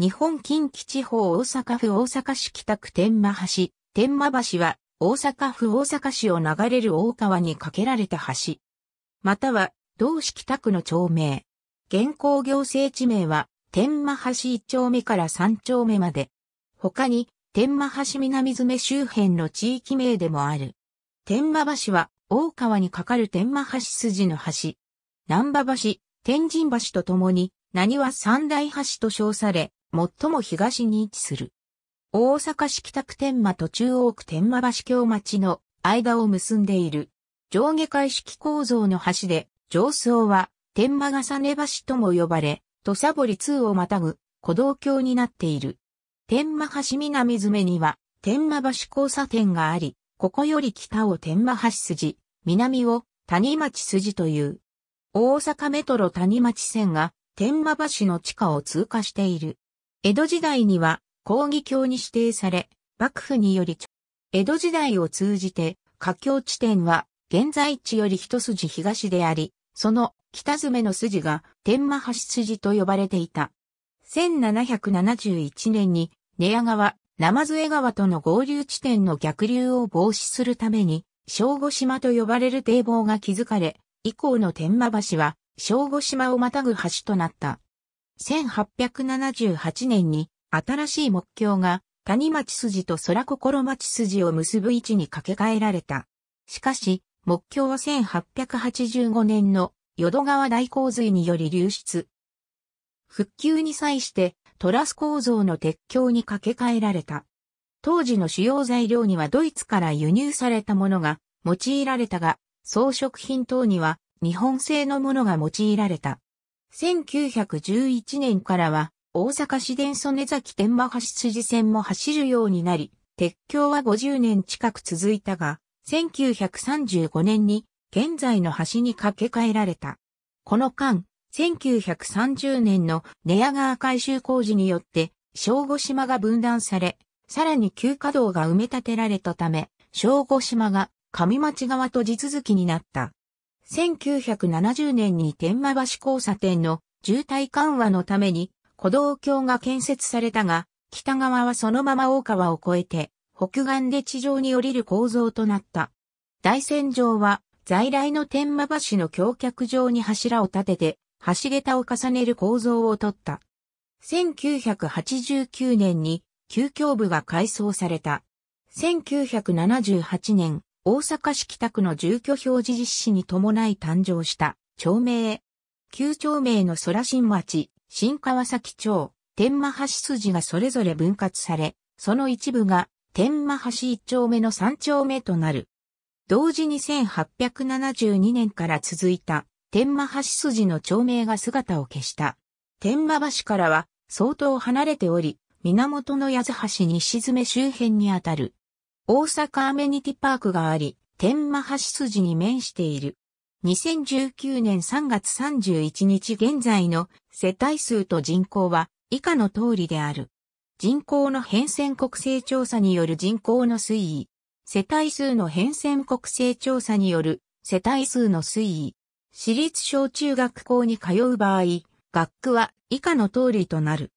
日本近畿地方大阪府大阪市北区天満橋。天満橋は大阪府大阪市を流れる大川に架けられた橋。または同市北区の町名。現行行政地名は天満橋1丁目から3丁目まで。他に天満橋南詰周辺の地域名でもある。天満橋は大川に架かる天満橋筋の橋。南馬橋、天神橋とともに、何は三大橋と称され、最も東に位置する。大阪市北区天満と中央区天満橋橋町の間を結んでいる。上下階式構造の橋で、上層は天満重ね橋とも呼ばれ、土砂堀2をまたぐ古道橋になっている。天満橋南詰には天満橋交差点があり、ここより北を天満橋筋、南を谷町筋という。大阪メトロ谷町線が天満橋の地下を通過している。江戸時代には講義教に指定され、幕府により、江戸時代を通じて、下境地点は、現在地より一筋東であり、その北詰の筋が天馬橋筋と呼ばれていた。1771年に、寝屋川、生津江川との合流地点の逆流を防止するために、小五島と呼ばれる堤防が築かれ、以降の天馬橋は、小五島をまたぐ橋となった。1878年に新しい目標が谷町筋と空心町筋を結ぶ位置に掛け替えられた。しかし、目標は1885年の淀川大洪水により流出。復旧に際してトラス構造の鉄橋に掛け替えられた。当時の主要材料にはドイツから輸入されたものが用いられたが、装飾品等には日本製のものが用いられた。1911年からは、大阪市電曽根崎天馬橋筋線も走るようになり、鉄橋は50年近く続いたが、1935年に現在の橋に架け替えられた。この間、1930年の寝屋川改修工事によって、小五島が分断され、さらに旧稼働が埋め立てられたため、小五島が上町側と地続きになった。1970年に天満橋交差点の渋滞緩和のために古道橋が建設されたが、北側はそのまま大川を越えて、北岸で地上に降りる構造となった。大船上は、在来の天満橋の橋脚上に柱を立てて、橋桁を重ねる構造をとった。1989年に、旧橋部が改装された。1978年、大阪市北区の住居表示実施に伴い誕生した町名。旧町名の空新町、新川崎町、天満橋筋がそれぞれ分割され、その一部が天満橋一丁目の三丁目となる。同時に1872年から続いた天満橋筋の町名が姿を消した。天満橋からは相当離れており、源の八橋西詰周辺にあたる大阪アメニティパークがあり、天満橋筋に面している。2019年3月31日現在の世帯数と人口は以下の通りである。人口の変遷国勢調査による人口の推移。世帯数の変遷国勢調査による世帯数の推移。私立小中学校に通う場合、学区は以下の通りとなる。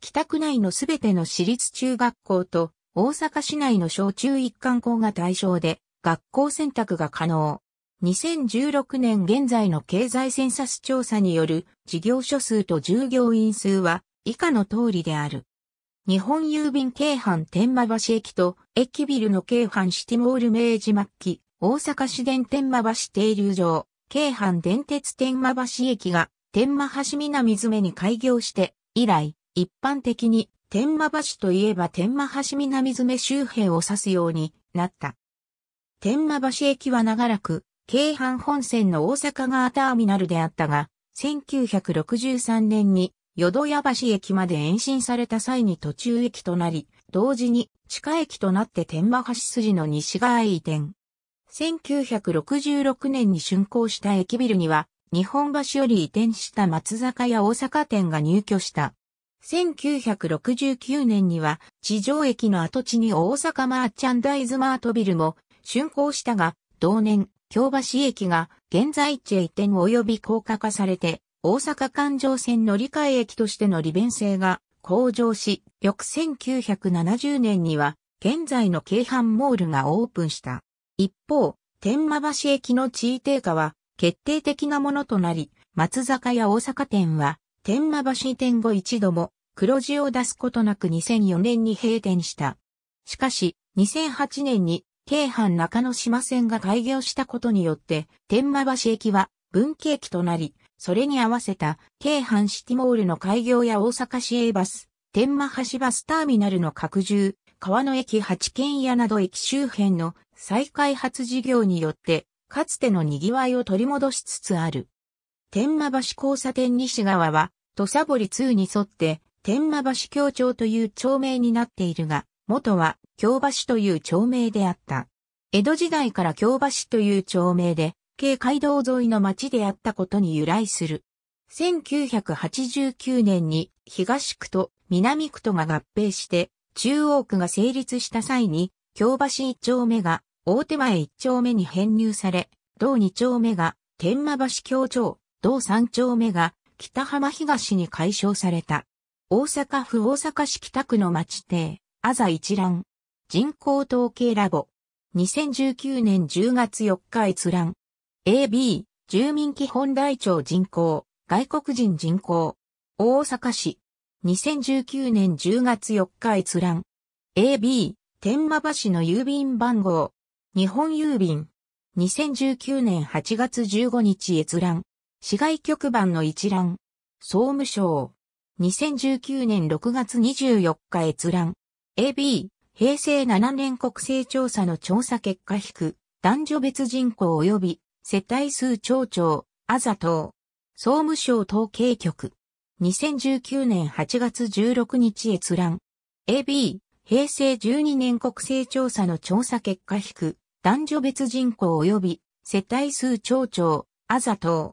北区内のすべての私立中学校と大阪市内の小中一貫校が対象で、学校選択が可能。2016年現在の経済センサス調査による事業所数と従業員数は以下の通りである。日本郵便京阪天満橋駅と駅ビルの京阪シティモール明治末期、大阪市電天満橋停留場、京阪電鉄天満橋駅が天満橋南詰に開業して以来、一般的に天馬橋といえば天馬橋南詰周辺を指すようになった。天馬橋駅は長らく、京阪本線の大阪側ターミナルであったが、1963年に淀屋橋駅まで延伸された際に途中駅となり、同時に地下駅となって天馬橋筋の西側へ移転。1966年に竣工した駅ビルには、日本橋より移転した松坂屋大阪店が入居した。1969年には地上駅の跡地に大阪マーチャンダイズマートビルも竣工したが、同年、京橋駅が現在地へ移転及び高架化されて、大阪環状線乗り換え駅としての利便性が向上し、翌1970年には現在の京阪モールがオープンした。一方、天満橋駅の地位低下は決定的なものとなり、松坂屋大阪店は天満橋店後一度も黒字を出すことなく2004年に閉店した。しかし、2008年に京阪中野島線が開業したことによって、天満橋駅は文京駅となり、それに合わせた京阪シティモールの開業や大阪市営バス、天満橋バスターミナルの拡充、川野駅八軒屋など駅周辺の再開発事業によって、かつての賑わいを取り戻しつつある。天満橋交差点西側は、土佐堀2に沿って、天満橋協調という町名になっているが、元は京橋という町名であった。江戸時代から京橋という町名で、京街道沿いの町であったことに由来する。1989年に東区と南区とが合併して、中央区が成立した際に、京橋1丁目が大手前1丁目に編入され、同2丁目が天満橋協調同三丁目が北浜東に解消された。大阪府大阪市北区の町邸、あざ一覧。人口統計ラボ。2019年10月4日閲覧。AB、住民基本台帳人口、外国人人口。大阪市。2019年10月4日閲覧。AB、天馬橋の郵便番号。日本郵便。2019年8月15日閲覧。市外局番の一覧、総務省、2019年6月24日閲覧、AB、平成7年国勢調査の調査結果引く、男女別人口及び世帯数町長、あざと総務省統計局、2019年8月16日閲覧、AB、平成12年国勢調査の調査結果引く、男女別人口及び世帯数町長、あざと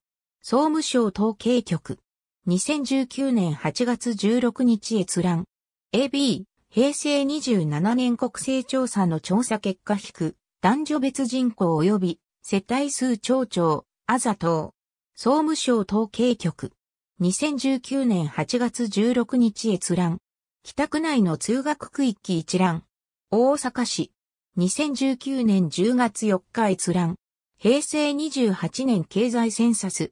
総務省統計局。2019年8月16日閲覧。AB、平成27年国勢調査の調査結果引く、男女別人口及び世帯数町長、あざと総務省統計局。2019年8月16日閲覧。北区内の通学区域一覧。大阪市。2019年10月4日閲覧。平成28年経済センサス。